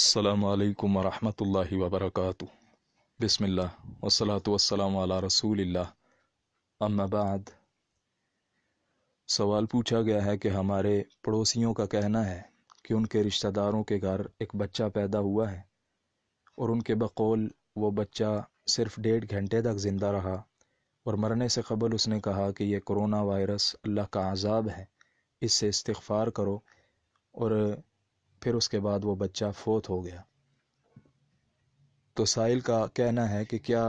अल्लाम वरहमल वबरक बसमिल्ल वसलात वसलाम अला रसूल अम्माबाद सवाल पूछा गया है कि हमारे पड़ोसियों का कहना है कि उनके रिश्तेदारों के घर एक बच्चा पैदा हुआ है और उनके बकौल वो बच्चा सिर्फ डेढ़ घंटे तक ज़िंदा रहा और मरने से कबल उसने कहा कि यह कोरोना वायरस अल्लाह का आज़ाब है इससे इस्तफ़ार करो और फिर उसके बाद वो बच्चा फोत हो गया तो साहिल का कहना है कि क्या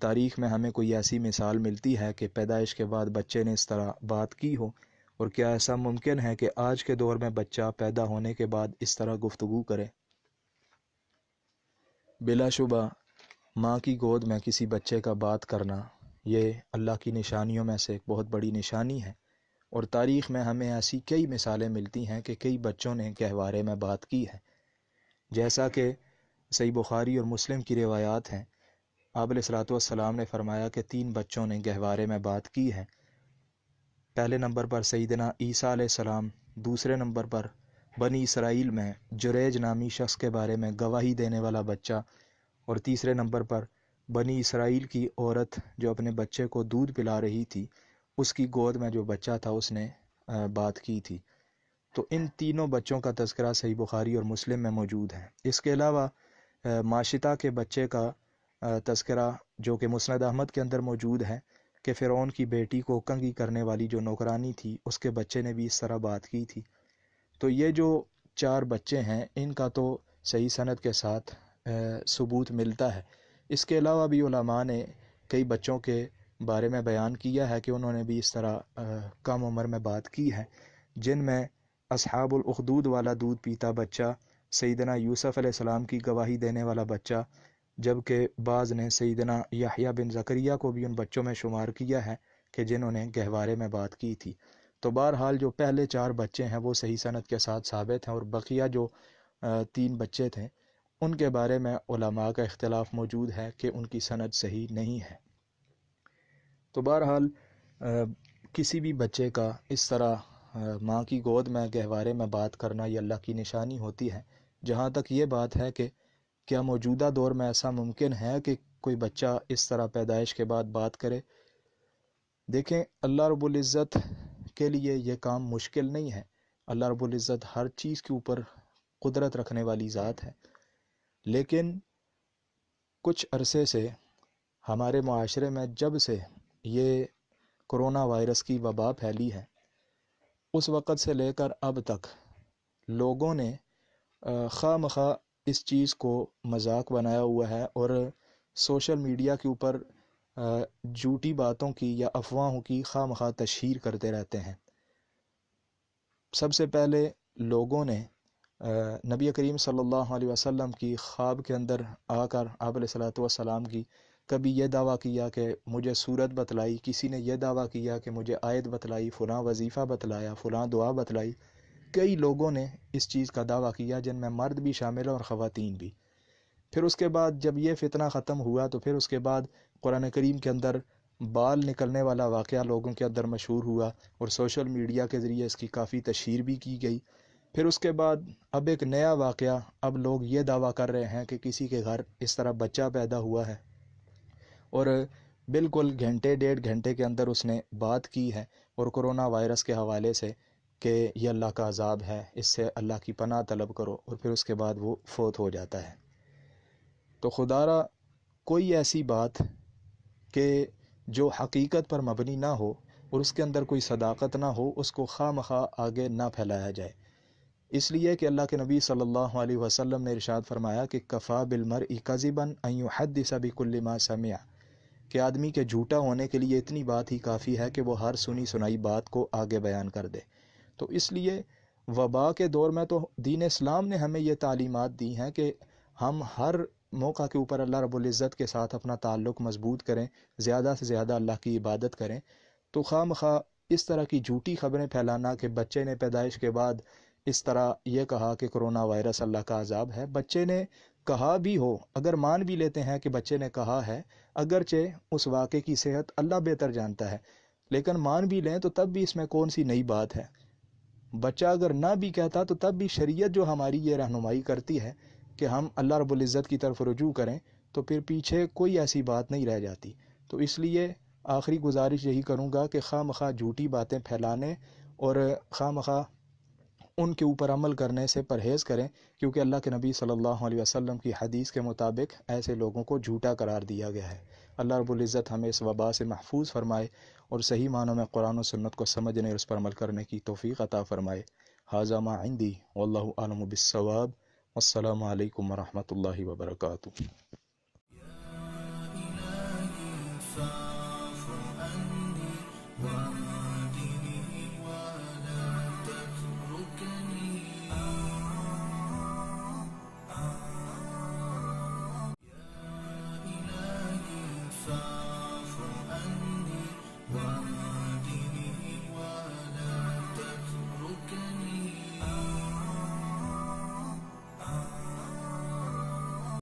तारीख़ में हमें कोई ऐसी मिसाल मिलती है कि पैदाइश के बाद बच्चे ने इस तरह बात की हो और क्या ऐसा मुमकिन है कि आज के दौर में बच्चा पैदा होने के बाद इस तरह गुफ्तु करे बिलाशुबा माँ की गोद में किसी बच्चे का बात करना ये अल्लाह की निशानियों में से एक बहुत बड़ी निशानी है और तारीख़ में हमें ऐसी कई मिसालें मिलती हैं कि कई बच्चों ने गहवारे में बात की है जैसा कि सही बुखारी और मुस्लिम की रिवायात हैं आबल सलाम ने फरमाया कि तीन बच्चों ने गहवारे में बात की है पहले नंबर पर सईदना ईसा आलाम दूसरे नंबर पर बनी इसराइल में जुरेज नामी शख्स के बारे में गवाही देने वाला बच्चा और तीसरे नंबर पर बनी इसराइल की औरत जो अपने बच्चे को दूध पिला रही थी उसकी गोद में जो बच्चा था उसने बात की थी तो इन तीनों बच्चों का तस्करा सही बुखारी और मुस्लिम में मौजूद है इसके अलावा माशिता के बच्चे का तस्करा जो कि मुस्ंद अहमद के अंदर मौजूद है कि फ़िरौन की बेटी को कंगी करने वाली जो नौकरानी थी उसके बच्चे ने भी इस तरह बात की थी तो ये जो चार बच्चे हैं इनका तो सही सनत के साथ सबूत मिलता है इसके अलावा भी ने कई बच्चों के बारे में बयान किया है कि उन्होंने भी इस तरह कम उम्र में बात की है जिनमें असहाबुलखदूद वाला दूध पीता बच्चा सईदना यूसफ़ आसमाम की गवाही देने वाला बच्चा जबकि बाज़ ने सईदना याहिया बिन जकरिया को भी उन बच्चों में शुमार किया है कि जिन्होंने गहवारे में बात की थी तो बहरहाल जो पहले चार बच्चे हैं वो सही सनत के साथ साबित हैं और बकिया जो तीन बच्चे थे उनके बारे में का इख्तलाफ मौजूद है कि उनकी सनत सही नहीं है तो बहरहाल किसी भी बच्चे का इस तरह माँ की गोद में गहवारे में बात करना ये अल्लाह की निशानी होती है जहाँ तक ये बात है कि क्या मौजूदा दौर में ऐसा मुमकिन है कि कोई बच्चा इस तरह पैदाइश के बाद बात करे देखें अल्लाह रबुल्ज़त के लिए यह काम मुश्किल नहीं है अल्लाह रबुल्ज़त हर चीज़ के ऊपर कुदरत रखने वाली ज़ात है लेकिन कुछ अरसे से हमारे माशरे में जब से ये कोरोना वायरस की वबा फैली है उस वक़्त से लेकर अब तक लोगों ने ख़ाम खा इस चीज़ को मजाक बनाया हुआ है और सोशल मीडिया के ऊपर झूठी बातों की या अफवाहों की ख़ाम खा तशहर करते रहते हैं सबसे पहले लोगों ने नबी करीम सल्लल्लाहु अलैहि वसल्लम की ख्वाब के अंदर आकर आप सलाम की कभी यह दावा किया कि मुझे सूरत बतलाई किसी ने यह दावा किया कि मुझे आयत बतलाई फ़लाँ वजीफ़ा बतलाया फ़लाँ दुआ बतलाई कई लोगों ने इस चीज़ का दावा किया जिनमें मर्द भी शामिल है और ख़वातीन भी फिर उसके बाद जब ये फितना ख़त्म हुआ तो फिर उसके बाद कुरान करीम के अंदर बाल निकलने वाला वाक़ लोगों के अंदर मशहूर हुआ और सोशल मीडिया के ज़रिए इसकी काफ़ी तशहर भी की गई फिर उसके बाद अब एक नया वाक़ अब लोग ये दावा कर रहे हैं कि किसी के घर इस तरह बच्चा पैदा हुआ है और बिल्कुल घंटे डेढ़ घंटे के अंदर उसने बात की है और कोरोना वायरस के हवाले से कि यह अल्लाह का अजाब है इससे अल्लाह की पनाह तलब करो और फिर उसके बाद वो फोत हो जाता है तो खुदारा कोई ऐसी बात कि जो हकीकत पर मबनी ना हो और उसके अंदर कोई सदाकत ना हो उसको खाम खा आगे ना फैलाया जाए इसलिए कि अल्लाह के नबी सल्लल्लाहु अलैहि वसल्लम ने इरशाद फरमाया कि कफ़ा बिलमर इकज़िबन अयुहदसा बिकुल्ल समिया कि आदमी के झूठा होने के लिए इतनी बात ही काफ़ी है कि वो हर सुनी सुनाई बात को आगे बयान कर दे तो इसलिए वबा के दौर में तो दीन इस्लाम ने हमें ये तालीमत दी हैं कि हम हर मौका के ऊपर अल्लाह रबुल्ज़त के साथ अपना ताल्लुक़ मजबूत करें ज़्यादा से ज़्यादा अल्लाह की इबादत करें तो खाम खा इस तरह की झूठी खबरें फैलाना कि बच्चे ने पैदाइश के बाद इस तरह यह कहा कि कोरोना वायरस अल्लाह का आज़ाब है बच्चे ने कहा भी हो अगर मान भी लेते हैं कि बच्चे ने कहा है अगरचे उस वाक़े की सेहत अल्लाह बेहतर जानता है लेकिन मान भी लें तो तब भी इसमें कौन सी नई बात है बच्चा अगर ना भी कहता तो तब भी शरीयत जो हमारी ये रहनुमाई करती है कि हम अल्लाह रबुल्ज़त की तरफ रुजू करें तो फिर पीछे कोई ऐसी बात नहीं रह जाती तो इसलिए आखिरी गुजारिश यही करूँगा कि खाम मखा झूठी बातें फैलाने और खाम मखा उनके ऊपर अमल करने से परहेज़ करें क्योंकि अल्लाह के नबी सल्लल्लाहु अलैहि वसल्लम की हदीस के मुताबिक ऐसे लोगों को झूठा करार दिया गया है अल्लाह रबुल्ज़त हमें इस वबा से महफूज फरमाए और सही मानों में कुरान सन्नत को समझने और उस पर अमल करने की तोफ़ी अता फ़रमाए हाजा माइंदी आलम बिसवाब अल्लाम वरहमल वर्का